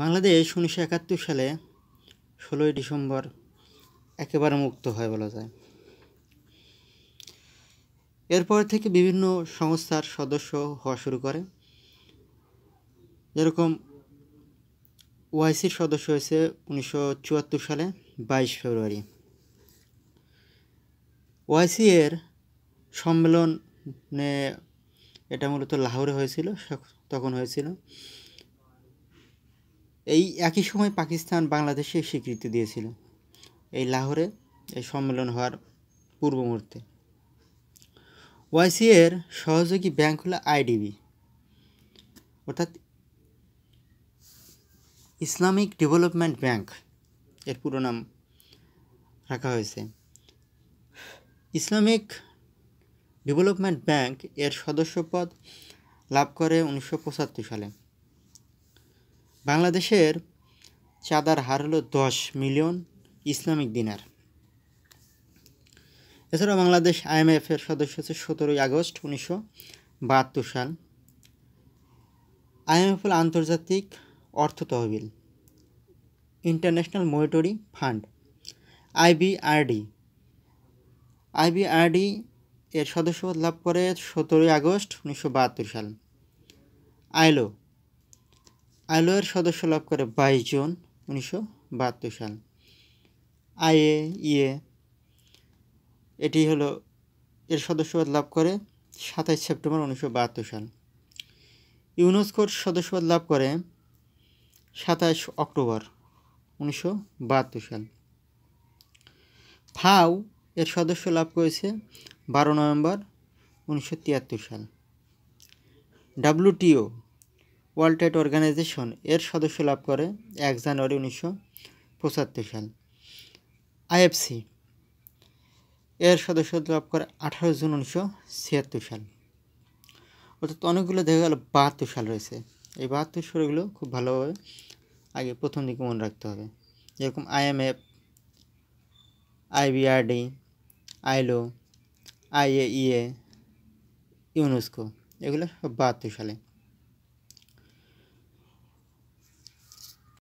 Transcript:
বাংলাদেশ উনিশশো একাত্তর সালে ষোলোই ডিসেম্বর একেবারে মুক্ত হয় বলা যায় এরপর থেকে বিভিন্ন সংস্থার সদস্য হওয়া শুরু করে যেরকম ওয়াইসির সদস্য হয়েছে উনিশশো চুয়াত্তর সালে বাইশ ফেব্রুয়ারি ওয়াইসি এর সম্মেলনে এটা মূলত লাহোরে হয়েছিল তখন হয়েছিল এই একই সময় পাকিস্তান বাংলাদেশে স্বীকৃতি দিয়েছিল এই লাহোরে এই সম্মেলন হওয়ার পূর্ব মুহূর্তে ওয়াইসিএর সহযোগী ব্যাংক হলো আইডিবি অর্থাৎ ইসলামিক ডেভেলপমেন্ট ব্যাংক এর পুরো নাম রাখা হয়েছে ইসলামিক ডেভেলপমেন্ট ব্যাংক এর সদস্যপদ লাভ করে উনিশশো সালে বাংলাদেশের চাঁদার হার হলো দশ মিলিয়ন ইসলামিক দিনার এছাড়া বাংলাদেশ আইএমএফের সদস্য হচ্ছে সতেরোই আগস্ট উনিশশো বাহাত্তর সাল আইএমএফ হল আন্তর্জাতিক অর্থ তহবিল International Monetary Fund IBRD IBRD এর সদস্যপদ লাভ করে সতেরোই আগস্ট উনিশশো বাহাত্তর সাল আইলো আইলোয়ের সদস্য লাভ করে বাইশ জুন উনিশশো বাহাত্তর সাল আইএ ইয়ে এটি হলো এর সদস্যপদ লাভ করে সাতাইশ সেপ্টেম্বর উনিশশো বাহাত্তর সাল ইউনেস্কোর সদস্যপদ লাভ করে সাতাশ অক্টোবর উনিশশো বাহাত্তর সাল ফাও এর সদস্য লাভ করেছে বারো নভেম্বর উনিশশো তিয়াত্তর সাল ডাব্লুটিও ওয়ার্ল্ড ট্রেড অর্গানাইজেশন এর সদস্য লাভ করে এক জানুয়ারি উনিশশো পঁচাত্তর সাল আইএফসি এর সদস্য লাভ করে আঠারো জুন উনিশশো ছিয়াত্তর সাল অর্থাৎ অনেকগুলো দেখা গেল বাহাত্তর সাল রয়েছে এই বাহাত্তর সালগুলো খুব ভালোভাবে আগে প্রথম দিকে মনে রাখতে হবে যেরকম IMF IBRD ILO IAEA UNESCO এগুলো সব বাহাত্তর সালে